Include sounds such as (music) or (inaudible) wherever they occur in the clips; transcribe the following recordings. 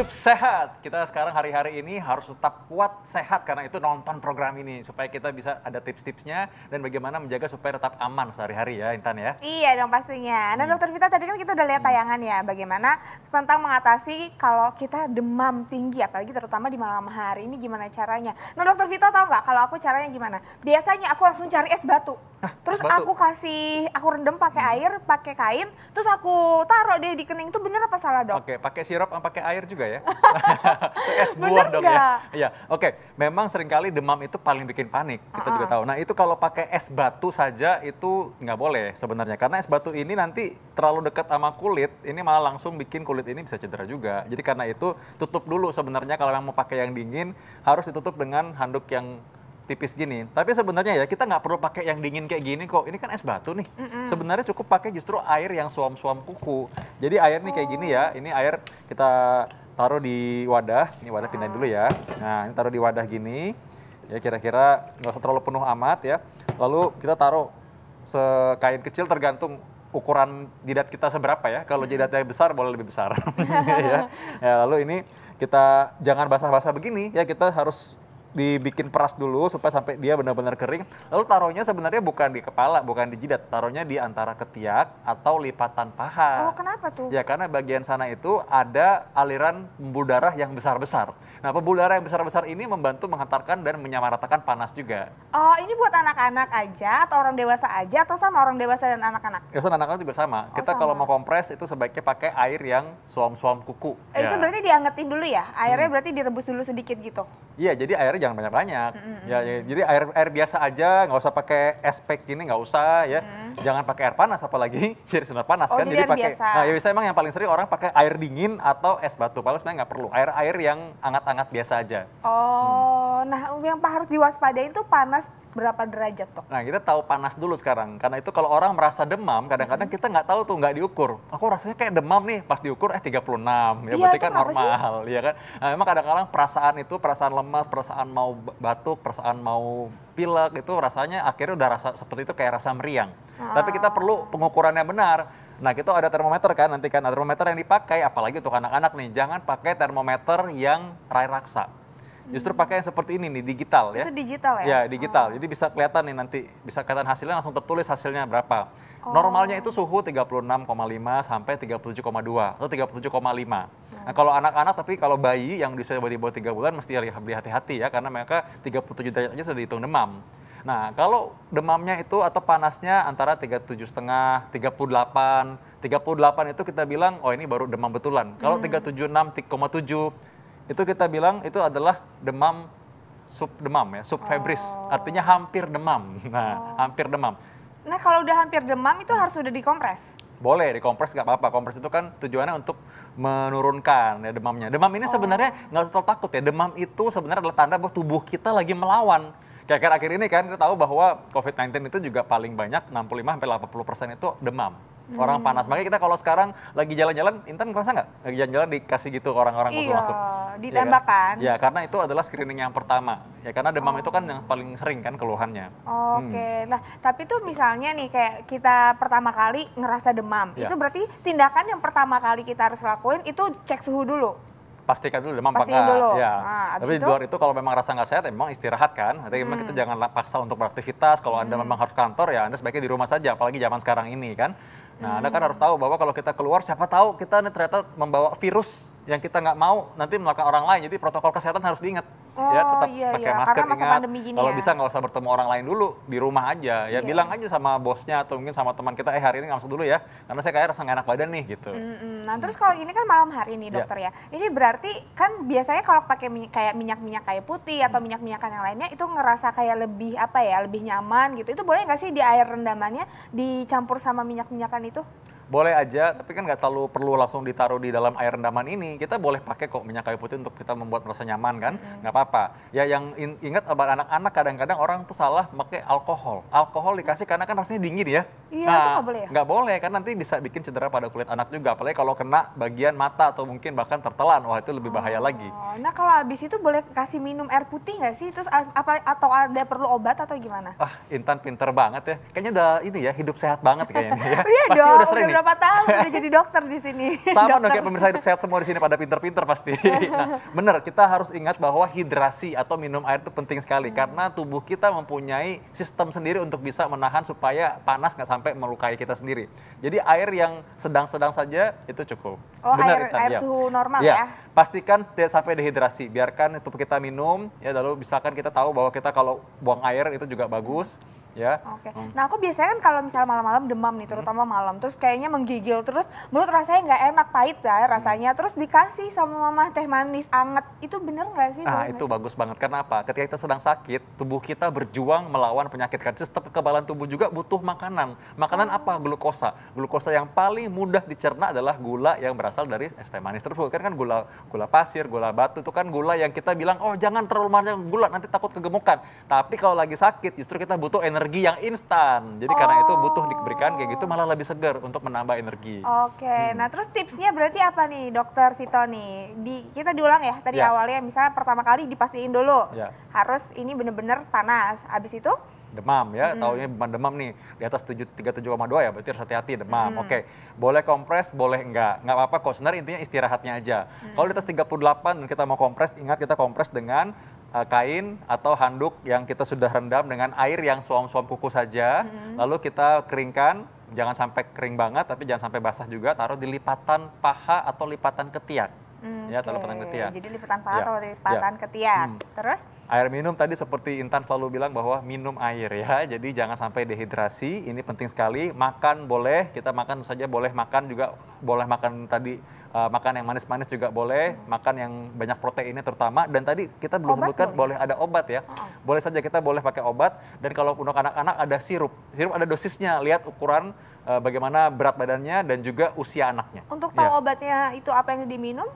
hidup sehat. Kita sekarang hari-hari ini harus tetap kuat sehat karena itu nonton program ini supaya kita bisa ada tips-tipsnya dan bagaimana menjaga supaya tetap aman sehari-hari ya Intan ya. Iya dong pastinya. Nah hmm. dokter Vita tadi kan kita udah lihat hmm. tayangan ya bagaimana tentang mengatasi kalau kita demam tinggi apalagi terutama di malam hari ini gimana caranya. Nah dokter Vita tahu nggak kalau aku caranya gimana? Biasanya aku langsung cari es batu. Hah, terus batu. aku kasih aku rendam pakai hmm. air, pakai kain, terus aku taruh deh di kening. Itu bener apa salah dok? Oke, pakai sirup eh, pakai air juga ya. es (laughs) buah dong gak? ya. Iya. Oke, okay. memang seringkali demam itu paling bikin panik. Kita uh -huh. juga tahu. Nah, itu kalau pakai es batu saja itu nggak boleh sebenarnya karena es batu ini nanti terlalu dekat sama kulit, ini malah langsung bikin kulit ini bisa cedera juga. Jadi karena itu tutup dulu sebenarnya kalau yang mau pakai yang dingin harus ditutup dengan handuk yang tipis gini. Tapi sebenarnya ya kita nggak perlu pakai yang dingin kayak gini kok. Ini kan es batu nih. Mm-mm. Sebenarnya cukup pakai justru air yang suam-suam kuku. Jadi air nih kayak gini ya. Ini air kita taruh di wadah. Ini wadah pindahin dulu ya. Nah, ini taruh di wadah gini. Ya kira-kira nggak usah terlalu penuh amat ya. Lalu kita taruh sekain kecil tergantung ukuran jidat kita seberapa ya. Kalau hmm. jidatnya besar boleh lebih besar. ya. (laughs) (laughs) ya. Lalu ini kita jangan basah-basah begini ya. Kita harus dibikin peras dulu supaya sampai dia benar-benar kering. Lalu taruhnya sebenarnya bukan di kepala, bukan di jidat, taruhnya di antara ketiak atau lipatan paha. Oh, kenapa tuh? Ya karena bagian sana itu ada aliran pembuluh darah yang besar-besar. Nah, pembuluh darah yang besar-besar ini membantu menghantarkan dan menyamaratakan panas juga. Oh, ini buat anak-anak aja atau orang dewasa aja atau sama orang dewasa dan anak-anak? Ya, anak-anak juga sama. Oh, Kita kalau mau kompres itu sebaiknya pakai air yang suam-suam kuku. Eh, ya. Itu berarti diangetin dulu ya? Airnya hmm. berarti direbus dulu sedikit gitu? Iya, jadi airnya jangan banyak-banyak. Mm -hmm. ya, ya, jadi air air biasa aja, nggak usah pakai es gini, nggak usah ya. Mm Jangan pakai air panas apalagi, (laughs) jadi sebenarnya panas oh, kan. Jadi, pakai Nah, ya bisa emang yang paling sering orang pakai air dingin atau es batu. Padahal sebenarnya nggak perlu. Air-air yang hangat-hangat biasa aja. Oh. Oh, nah yang harus diwaspadai itu panas berapa derajat tuh? Nah kita tahu panas dulu sekarang, karena itu kalau orang merasa demam, kadang-kadang kita nggak tahu tuh nggak diukur. Aku rasanya kayak demam nih, pas diukur eh 36, ya, ya berarti kan normal, sih? (laughs) ya kan? Nah memang kadang-kadang perasaan itu, perasaan lemas, perasaan mau batuk, perasaan mau pilek itu rasanya akhirnya udah rasa seperti itu kayak rasa meriang. Ah. Tapi kita perlu ah. pengukuran yang benar. Nah, kita gitu, ada termometer kan nanti kan termometer yang dipakai apalagi untuk anak-anak nih, jangan pakai termometer yang rai raksa. Justru pakai yang seperti ini nih digital ya. Itu digital ya. Ya digital. Oh. Jadi bisa kelihatan nih nanti bisa kelihatan hasilnya langsung tertulis hasilnya berapa. Oh. Normalnya itu suhu 36,5 sampai 37,2 atau 37,5. Nah, ya. nah kalau anak-anak tapi kalau bayi yang bisa di bawah 3 bulan mesti hati-hati ya karena mereka 37 derajat aja sudah dihitung demam. Nah, kalau demamnya itu atau panasnya antara 37,5, 38, 38 itu kita bilang oh ini baru demam betulan. Kalau hmm. 3,7 itu kita bilang itu adalah demam sub demam ya, febris Oh. Artinya hampir demam. Nah, oh. hampir demam. Nah, kalau udah hampir demam itu harus sudah dikompres. Boleh dikompres nggak apa-apa. Kompres itu kan tujuannya untuk menurunkan ya demamnya. Demam ini oh. sebenarnya nggak terlalu takut ya. Demam itu sebenarnya adalah tanda bahwa tubuh kita lagi melawan. Kayak akhir-akhir ini kan kita tahu bahwa COVID-19 itu juga paling banyak 65 sampai 80 persen itu demam. Orang hmm. panas. Makanya kita kalau sekarang lagi jalan-jalan, Intan ngerasa nggak? Lagi jalan-jalan dikasih gitu orang-orang iya, masuk. ditembakkan. Ya, kan? kan? Iya, karena itu adalah screening yang pertama. Ya, karena demam oh. itu kan yang paling sering kan keluhannya. Oh, Oke. Okay. Hmm. Nah, tapi tuh misalnya nih kayak kita pertama kali ngerasa demam, ya. itu berarti tindakan yang pertama kali kita harus lakuin itu cek suhu dulu pastikan dulu demam Pastiin apakah dulu. ya. Nah, Tapi di luar itu kalau memang rasa nggak sehat memang istirahat kan. Jadi memang hmm. kita jangan paksa untuk beraktivitas. Kalau hmm. Anda memang harus kantor ya Anda sebaiknya di rumah saja apalagi zaman sekarang ini kan. Nah, Anda hmm. kan harus tahu bahwa kalau kita keluar, siapa tahu kita ini ternyata membawa virus yang kita nggak mau nanti melakukan orang lain. Jadi protokol kesehatan harus diingat. Ya, oh, ya tetap iya, pakai iya. masker masa ingat. Kalau ya. bisa nggak usah bertemu orang lain dulu di rumah aja. Ya iya. bilang aja sama bosnya atau mungkin sama teman kita eh hari ini nggak usah dulu ya. Karena saya kayak rasa nggak enak badan nih gitu. Mm -hmm. Nah terus kalau ini kan malam hari nih iya. dokter yeah. ya. Ini berarti kan biasanya kalau pakai minyak, kayak minyak-minyak kayu putih atau hmm. minyak-minyakan yang lainnya itu ngerasa kayak lebih apa ya lebih nyaman gitu. Itu boleh nggak sih di air rendamannya dicampur sama minyak-minyakan itu? boleh aja tapi kan nggak terlalu perlu langsung ditaruh di dalam air rendaman ini kita boleh pakai kok minyak kayu putih untuk kita membuat merasa nyaman kan iya. nggak hmm. apa-apa ya yang in, ingat abang anak-anak kadang-kadang orang tuh salah pakai alkohol alkohol dikasih karena kan rasanya dingin ya iya nah, itu nggak boleh ya boleh kan nanti bisa bikin cedera pada kulit anak juga apalagi kalau kena bagian mata atau mungkin bahkan tertelan wah itu lebih bahaya oh. lagi nah kalau habis itu boleh kasih minum air putih nggak sih terus apa atau ada perlu obat atau gimana ah Intan pinter banget ya kayaknya udah ini ya hidup sehat banget kayaknya ya. (laughs) iya pasti udah sering udah berapa tahun udah jadi dokter di sini. (laughs) Sama dokter. dong kayak pemirsa hidup sehat semua di sini pada pinter-pinter pasti. (laughs) nah, bener, kita harus ingat bahwa hidrasi atau minum air itu penting sekali hmm. karena tubuh kita mempunyai sistem sendiri untuk bisa menahan supaya panas nggak sampai melukai kita sendiri. Jadi air yang sedang-sedang saja itu cukup. Oh, bener, air, air ya. suhu normal ya. ya. Pastikan tidak sampai dehidrasi. Biarkan tubuh kita minum ya lalu misalkan kita tahu bahwa kita kalau buang air itu juga bagus. Hmm ya. Oke. Okay. Hmm. Nah, aku biasanya kan kalau misalnya malam-malam demam nih, terutama hmm. malam, terus kayaknya menggigil, terus mulut rasanya nggak enak, pahit ya hmm. rasanya, terus dikasih sama mama teh manis anget, itu bener nggak sih? Nah, itu sih? bagus banget. karena apa? Ketika kita sedang sakit, tubuh kita berjuang melawan penyakit kan. Sistem kekebalan tubuh juga butuh makanan. Makanan hmm. apa? Glukosa. Glukosa yang paling mudah dicerna adalah gula yang berasal dari es teh manis Terus Kan kan gula gula pasir, gula batu itu kan gula yang kita bilang, oh jangan terlalu banyak gula, nanti takut kegemukan. Tapi kalau lagi sakit, justru kita butuh energi energi yang instan. Jadi oh. karena itu butuh oh. diberikan kayak gitu malah lebih segar untuk menambah energi. Oke. Okay. Hmm. Nah, terus tipsnya berarti apa nih, Dokter Vito nih? Di kita diulang ya tadi ya. awalnya misalnya pertama kali dipastiin dulu. ya. Harus ini bener-bener panas. Habis itu demam ya, hmm. taunya demam nih di atas 37,2 ya berarti harus hati-hati demam. Hmm. Oke, okay. boleh kompres, boleh enggak. Enggak apa-apa kok, sebenarnya intinya istirahatnya aja. Hmm. Kalau di atas 38 dan kita mau kompres, ingat kita kompres dengan uh, kain atau handuk yang kita sudah rendam dengan air yang suam-suam kuku saja, hmm. lalu kita keringkan, jangan sampai kering banget, tapi jangan sampai basah juga, taruh di lipatan paha atau lipatan ketiak okay. ya telur ketiak. Jadi liputan paha ya. atau lipatan ya. ketiak. Hmm. Terus? Air minum tadi seperti Intan selalu bilang bahwa minum air ya. Jadi jangan sampai dehidrasi, ini penting sekali. Makan boleh, kita makan saja boleh makan juga boleh makan tadi uh, makan yang manis-manis juga boleh, hmm. makan yang banyak proteinnya terutama dan tadi kita belum sebutkan boleh. ada obat ya. Oh, oh. Boleh saja kita boleh pakai obat dan kalau untuk anak-anak ada sirup. Sirup ada dosisnya, lihat ukuran eh, bagaimana berat badannya dan juga usia anaknya. Untuk iya. tahu ya. obatnya itu apa yang diminum?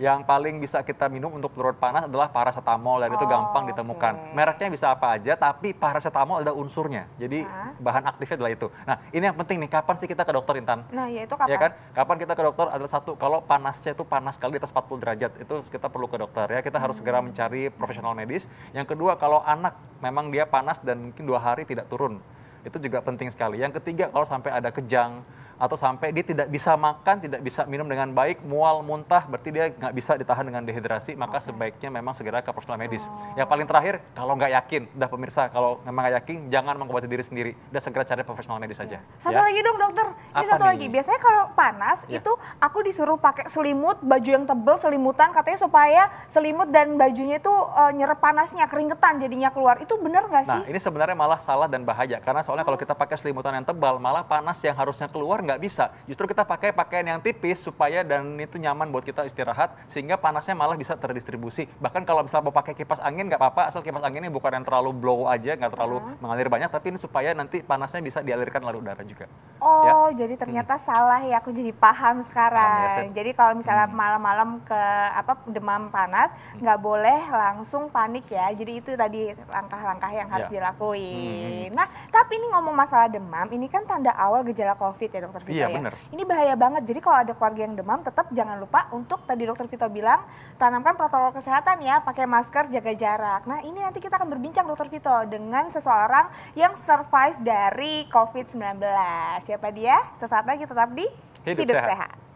yang paling bisa kita minum untuk turun panas adalah paracetamol dan oh, itu gampang oh, ditemukan. Mereknya bisa apa aja, tapi paracetamol ada unsurnya. Jadi ha? bahan aktifnya adalah itu. Nah ini yang penting nih, kapan sih kita ke dokter Intan? Nah ya itu iya kapan? Ya kan, kapan kita ke dokter adalah satu, kalau panasnya itu panas sekali di atas 40 derajat, itu kita perlu ke dokter ya. Kita hmm. harus segera hmm. mencari profesional medis. Yang kedua, kalau anak memang dia panas dan mungkin dua hari tidak turun, itu juga penting sekali. Yang ketiga, kalau sampai ada kejang, atau sampai dia tidak bisa makan, tidak bisa minum dengan baik, mual, muntah, berarti dia nggak bisa ditahan dengan dehidrasi, maka okay. sebaiknya memang segera ke profesional medis. Oh. Yang paling terakhir, kalau nggak yakin, udah pemirsa, kalau memang nggak yakin, jangan mengobati diri sendiri, udah segera cari profesional medis saja. Yeah. Satu ya. lagi dong dokter, ini Apa satu nih? lagi. Biasanya kalau panas yeah. itu aku disuruh pakai selimut, baju yang tebel, selimutan, katanya supaya selimut dan bajunya itu uh, nyerap panasnya, keringetan jadinya keluar. Itu benar nggak nah, sih? Nah, ini sebenarnya malah salah dan bahaya, karena soalnya oh. kalau kita pakai selimutan yang tebal, malah panas yang harusnya keluar nggak bisa. Justru kita pakai pakaian yang tipis supaya dan itu nyaman buat kita istirahat sehingga panasnya malah bisa terdistribusi. Bahkan kalau misalnya mau pakai kipas angin nggak apa-apa asal kipas anginnya bukan yang terlalu blow aja nggak terlalu hmm. mengalir banyak tapi ini supaya nanti panasnya bisa dialirkan lalu udara juga. Oh ya? jadi hmm. ternyata hmm. salah ya aku jadi paham sekarang. ya, jadi kalau misalnya hmm. malam-malam ke apa demam panas hmm. nggak hmm. boleh langsung panik ya. Jadi itu tadi langkah-langkah yang harus ya. dilakuin. Hmm, hmm. Nah tapi ini ngomong masalah demam ini kan tanda awal gejala COVID ya dokter ya? dokter Vito iya, ya. Bener. Ini bahaya banget. Jadi kalau ada keluarga yang demam tetap jangan lupa untuk tadi dokter Vito bilang tanamkan protokol kesehatan ya, pakai masker, jaga jarak. Nah, ini nanti kita akan berbincang dokter Vito dengan seseorang yang survive dari COVID-19. Siapa dia? Sesaat lagi tetap di Hidup, Hidup Sehat. sehat.